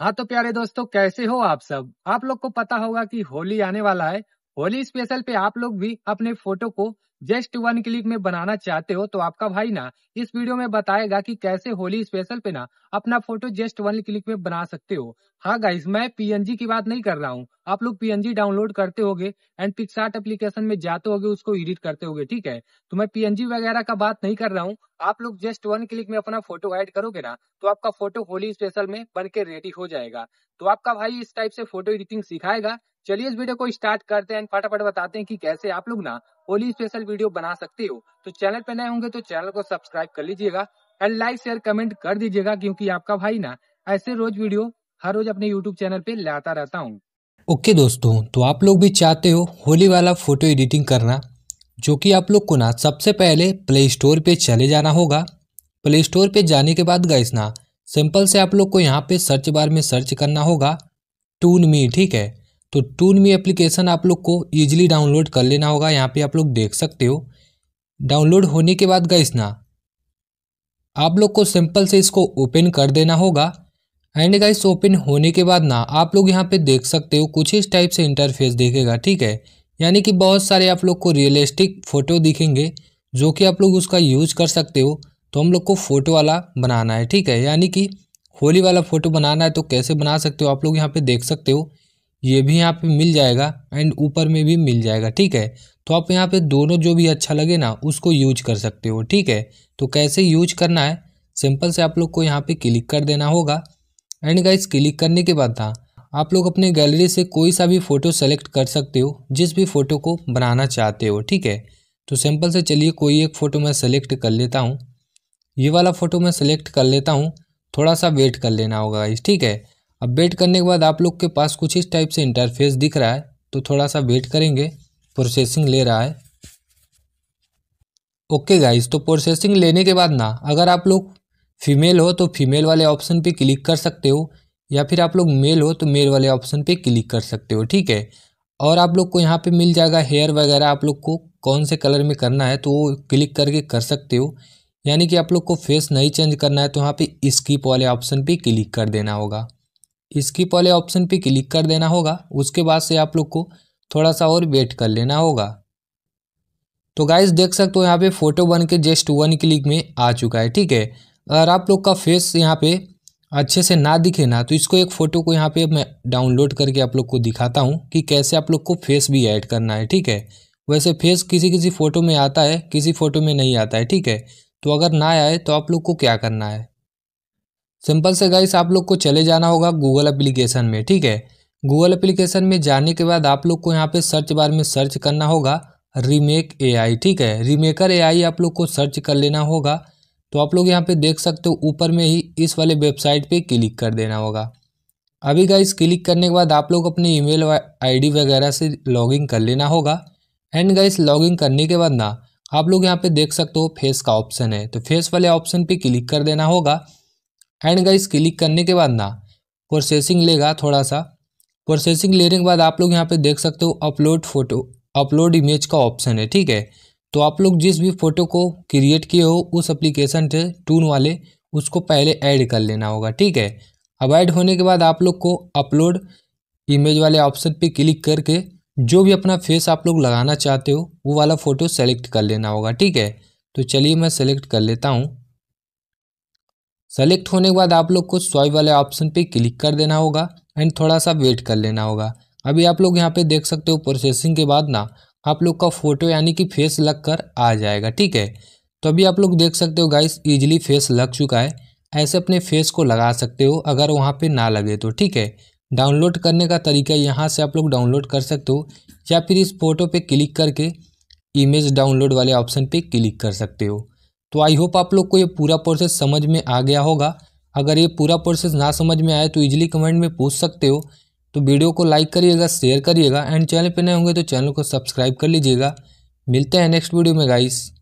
हाँ तो प्यारे दोस्तों कैसे हो आप सब आप लोग को पता होगा कि होली आने वाला है होली स्पेशल पे आप लोग भी अपने फोटो को जस्ट वन क्लिक में बनाना चाहते हो तो आपका भाई ना इस वीडियो में बताएगा कि कैसे होली स्पेशल पे ना अपना फोटो जस्ट वन क्लिक में बना सकते हो हाँ गाइस मैं पीएनजी की बात नहीं कर रहा हूँ आप लोग पीएनजी डाउनलोड करते होगे एंड पिक्सार्ट एप्लीकेशन में जाते होगे उसको एडिट करते होगे ठीक है तो मैं पीएनजी वगैरह का बात नहीं कर रहा हूँ आप लोग जस्ट वन क्लिक में अपना फोटो एड करोगे ना तो आपका फोटो होली स्पेशल में बन के रेडी हो जाएगा तो आपका भाई इस टाइप से फोटो एडिटिंग सिखाएगा चलिए इस वीडियो को स्टार्ट करते हैं फटाफट बताते हैं कि कैसे आप लोग ना होली स्पेशल वीडियो बना सकते हो तो चैनल पे नए होंगे तो चैनल को सब्सक्राइब कर लीजिएगा एंड लाइक शेयर कमेंट कर दीजिएगा क्योंकि आपका भाई ना ऐसे रोज वीडियो हर रोज अपने यूट्यूब चैनल पे लाता रहता हूँ ओके okay दोस्तों तो आप लोग भी चाहते हो होली वाला फोटो एडिटिंग करना जो कि आप लोग को ना सबसे पहले प्ले स्टोर पे चले जाना होगा प्ले स्टोर पे जाने के बाद गैस ना सिंपल से आप लोग को यहाँ पे सर्च बार में सर्च करना होगा टून मी ठीक है तो टून मी एप्लीकेशन आप लोग को ईजिली डाउनलोड कर लेना होगा यहाँ पे आप लोग देख सकते हो डाउनलोड होने के बाद गई ना आप लोग को सिंपल से इसको ओपन कर देना होगा एंड गाइस ओपन होने के बाद ना आप लोग यहाँ पे देख सकते हो कुछ इस टाइप से इंटरफेस दिखेगा ठीक है यानी कि बहुत सारे आप लोग को रियलिस्टिक फ़ोटो दिखेंगे जो कि आप लोग उसका यूज़ कर सकते हो तो हम लोग को फ़ोटो वाला बनाना है ठीक है यानी कि होली वाला फ़ोटो बनाना है तो कैसे बना सकते हो आप लोग यहाँ पे देख सकते हो ये भी यहाँ पे मिल जाएगा एंड ऊपर में भी मिल जाएगा ठीक है तो आप यहाँ पे दोनों जो भी अच्छा लगे ना उसको यूज कर सकते हो ठीक है तो कैसे यूज करना है सिंपल से आप लोग को यहाँ पे क्लिक कर देना होगा एंड गाइस क्लिक करने के बाद ना आप लोग अपने गैलरी से कोई सा भी फ़ोटो सेलेक्ट कर सकते हो जिस भी फ़ोटो को बनाना चाहते हो ठीक है तो सिंपल से चलिए कोई एक फ़ोटो मैं सेलेक्ट कर लेता हूँ ये वाला फ़ोटो मैं सेलेक्ट कर लेता हूँ थोड़ा सा वेट कर लेना होगा गाइस ठीक है अब वेट करने के बाद आप लोग के पास कुछ इस टाइप से इंटरफेस दिख रहा है तो थोड़ा सा वेट करेंगे प्रोसेसिंग ले रहा है ओके गाइस तो प्रोसेसिंग लेने के बाद ना अगर आप लोग फीमेल हो तो फीमेल वाले ऑप्शन पे क्लिक कर सकते हो या फिर आप लोग मेल हो तो मेल वाले ऑप्शन पे क्लिक कर सकते हो ठीक है और आप लोग को यहाँ पे मिल जाएगा हेयर वगैरह आप लोग को कौन से कलर में करना है तो वो क्लिक करके कर सकते हो यानी कि आप लोग को फेस नहीं चेंज करना है तो यहाँ पे स्किप वाले ऑप्शन पे क्लिक कर देना होगा स्किप पहले ऑप्शन पे क्लिक कर देना होगा उसके बाद से आप लोग को थोड़ा सा और वेट कर लेना होगा तो गाइस देख सकते हो यहाँ पे फ़ोटो बन के जस्ट वन क्लिक में आ चुका है ठीक है अगर आप लोग का फेस यहाँ पे अच्छे से ना दिखे ना तो इसको एक फ़ोटो को यहाँ पे मैं डाउनलोड करके आप लोग को दिखाता हूँ कि कैसे आप लोग को फेस भी ऐड करना है ठीक है वैसे फेस किसी किसी फ़ोटो में आता है किसी फ़ोटो में नहीं आता है ठीक है तो अगर ना आए तो आप लोग को क्या करना है सिंपल से गाइस आप लोग को चले जाना होगा गूगल एप्लीकेशन में ठीक है गूगल एप्लीकेशन में जाने के बाद आप लोग को यहाँ पे सर्च बार में सर्च करना होगा रीमेक एआई ठीक है रीमेकर एआई आप लोग को सर्च कर लेना होगा तो आप लोग यहाँ पे देख सकते हो ऊपर में ही इस वाले वेबसाइट पे क्लिक कर देना होगा अभी गाइस क्लिक करने के बाद आप लोग अपने ईमेल आईडी वगैरह से लॉगिन कर लेना होगा एंड गाइस लॉगिंग करने के बाद ना आप लोग यहाँ पे देख सकते हो फेस का ऑप्शन है तो फेस वाले ऑप्शन पर क्लिक कर देना होगा एंड गाइस क्लिक करने के बाद ना प्रोसेसिंग लेगा थोड़ा सा प्रोसेसिंग लेने के बाद आप लोग यहाँ पे देख सकते हो अपलोड फोटो अपलोड इमेज का ऑप्शन है ठीक है तो आप लोग जिस भी फोटो को क्रिएट किए हो उस एप्लीकेशन से टून वाले उसको पहले ऐड कर लेना होगा ठीक है अब ऐड होने के बाद आप लोग को अपलोड इमेज वाले ऑप्शन पे क्लिक करके जो भी अपना फेस आप लोग लगाना चाहते हो वो वाला फ़ोटो सेलेक्ट कर लेना होगा ठीक है तो चलिए मैं सेलेक्ट कर लेता हूँ सेलेक्ट होने के बाद आप लोग को स्वाइप वाले ऑप्शन पे क्लिक कर देना होगा एंड थोड़ा सा वेट कर लेना होगा अभी आप लोग यहाँ पे देख सकते हो प्रोसेसिंग के बाद ना आप लोग का फोटो यानी कि फेस लग कर आ जाएगा ठीक है तो अभी आप लोग देख सकते हो गाइस ईजिली फेस लग चुका है ऐसे अपने फेस को लगा सकते हो अगर वहाँ पर ना लगे तो ठीक है डाउनलोड करने का तरीका यहाँ से आप लोग डाउनलोड कर सकते हो या फिर इस फोटो पर क्लिक करके इमेज डाउनलोड वाले ऑप्शन पर क्लिक कर सकते हो तो आई होप आप लोग को ये पूरा प्रोसेस समझ में आ गया होगा अगर ये पूरा प्रोसेस ना समझ में आए तो ईजिली कमेंट में पूछ सकते हो तो वीडियो को लाइक करिएगा शेयर करिएगा एंड चैनल पर नए होंगे तो चैनल को सब्सक्राइब कर लीजिएगा मिलते हैं नेक्स्ट वीडियो में गाइस